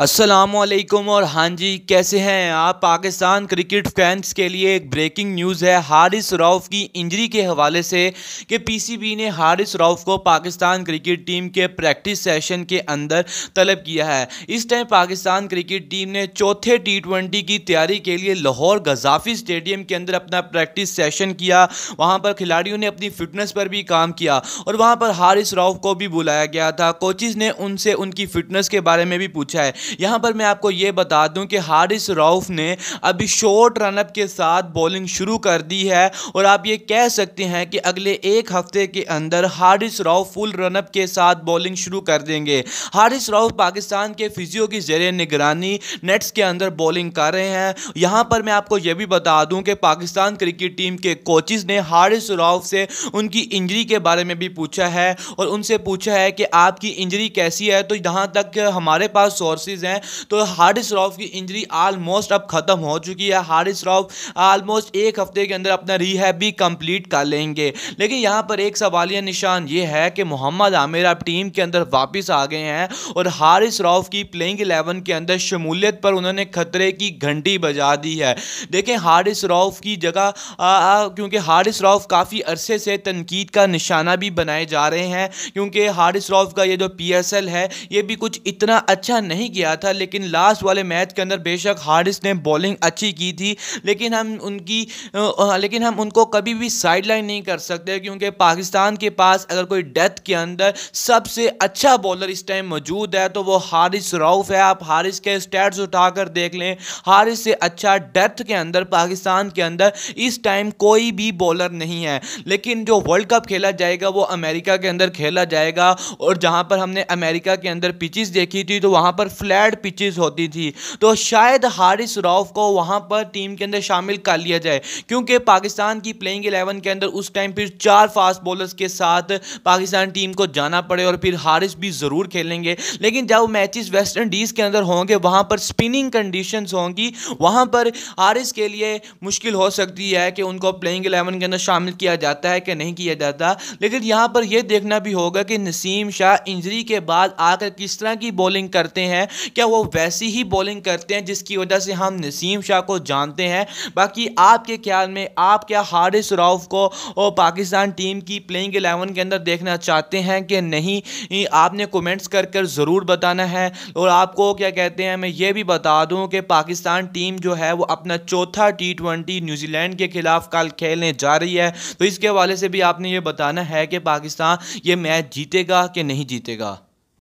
असलकम और हाँ जी कैसे हैं आप पाकिस्तान क्रिकेट फैंस के लिए एक ब्रेकिंग न्यूज़ है हारिस राउफ की इंजरी के हवाले से कि पीसीबी ने हारिस राउफ को पाकिस्तान क्रिकेट टीम के प्रैक्टिस सेशन के अंदर तलब किया है इस टाइम पाकिस्तान क्रिकेट टीम ने चौथे टी ट्वेंटी की तैयारी के लिए लाहौर गजाफी स्टेडियम के अंदर अपना प्रैक्टिस सेशन किया वहाँ पर खिलाड़ियों ने अपनी फिटनेस पर भी काम किया और वहाँ पर हारिस राउफ को भी बुलाया गया था कोचिज़ ने उनसे उनकी फ़िटनेस के बारे में भी पूछा है यहाँ पर मैं आपको ये बता दूँ कि हारिस राउफ ने अभी शॉर्ट रनअप के साथ बॉलिंग शुरू कर दी है और आप ये कह सकते हैं कि अगले एक हफ्ते के अंदर हारिस राउ फुल रनअप के साथ बॉलिंग शुरू कर देंगे हारिस राउ पाकिस्तान के फिजियो की ज़र निगरानी नेट्स के अंदर बॉलिंग कर रहे हैं यहाँ पर मैं आपको यह भी बता दूँ कि पाकिस्तान क्रिकेट टीम के कोचेज़ ने हारिस राउ से उनकी इंजरी के बारे में भी पूछा है और उनसे पूछा है कि आपकी इंजरी कैसी है तो यहाँ तक हमारे पास सोर्सेज सीरीज़ हैं तो हारिस रॉफ की इंजरी ऑलमोस्ट अब ख़त्म हो चुकी है हारिस रॉफ ऑलमोस्ट एक हफ्ते के अंदर अपना रिहैब भी कंप्लीट कर लेंगे लेकिन यहाँ पर एक सवालिया निशान ये है कि मोहम्मद आमिर अब टीम के अंदर वापस आ गए हैं और हारिस रॉफ की प्लेइंग एलेवन के अंदर शमूलियत पर उन्होंने खतरे की घंटी बजा दी है देखें हारिस रॉफ की जगह क्योंकि हारिस रॉफ काफ़ी अरसे से तनकीद का निशाना भी बनाए जा रहे हैं क्योंकि हारिस रॉफ का ये जो पी है ये भी कुछ इतना अच्छा नहीं किया किया था लेकिन लास्ट वाले मैच के अंदर बेशक हारिस ने बॉलिंग अच्छी की थी लेकिन हम उनकी लेकिन हम उनको कभी भी साइड लाइन नहीं कर सकते क्योंकि पाकिस्तान के पास अगर कोई डेथ के अंदर सबसे अच्छा बॉलर इस टाइम मौजूद है तो वो हारिस राउफ है आप हारिस के स्टैट्स उठाकर देख लें हारिस से अच्छा डेथ के अंदर पाकिस्तान के अंदर इस टाइम कोई भी बॉलर नहीं है लेकिन जो वर्ल्ड कप खेला जाएगा वो अमेरिका के अंदर खेला जाएगा और जहाँ पर हमने अमेरिका के अंदर पिचिस देखी थी तो वहाँ पर फ्लैग फ्लैट पिचेस होती थी तो शायद हारिस रऊफ को वहाँ पर टीम के अंदर शामिल कर लिया जाए क्योंकि पाकिस्तान की प्लेइंग एलेवन के अंदर उस टाइम फिर चार फास्ट बॉलर्स के साथ पाकिस्तान टीम को जाना पड़े और फिर हारिस भी ज़रूर खेलेंगे लेकिन जब मैचेस वेस्ट इंडीज़ के अंदर होंगे वहाँ पर स्पिनिंग कंडीशंस होंगी वहाँ पर हारिस के लिए मुश्किल हो सकती है कि उनको प्लेइंग एलेवन के अंदर शामिल किया जाता है कि नहीं किया जाता लेकिन यहाँ पर यह देखना भी होगा कि नसीम शाह इंजरी के बाद आकर किस तरह की बॉलिंग करते हैं क्या वो वैसी ही बॉलिंग करते हैं जिसकी वजह से हम नसीम शाह को जानते हैं बाकी आपके ख्याल में आप क्या हारिस राउफ को और पाकिस्तान टीम की प्लेइंग एलेवन के अंदर देखना चाहते हैं कि नहीं आपने कमेंट्स कर कर ज़रूर बताना है और आपको क्या कहते हैं मैं ये भी बता दूँ कि पाकिस्तान टीम जो है वो अपना चौथा टी ट्वेंटी न्यूजीलैंड के खिलाफ कल खेलने जा रही है तो इसके हवाले से भी आपने ये बताना है कि पाकिस्तान ये मैच जीतेगा कि नहीं जीतेगा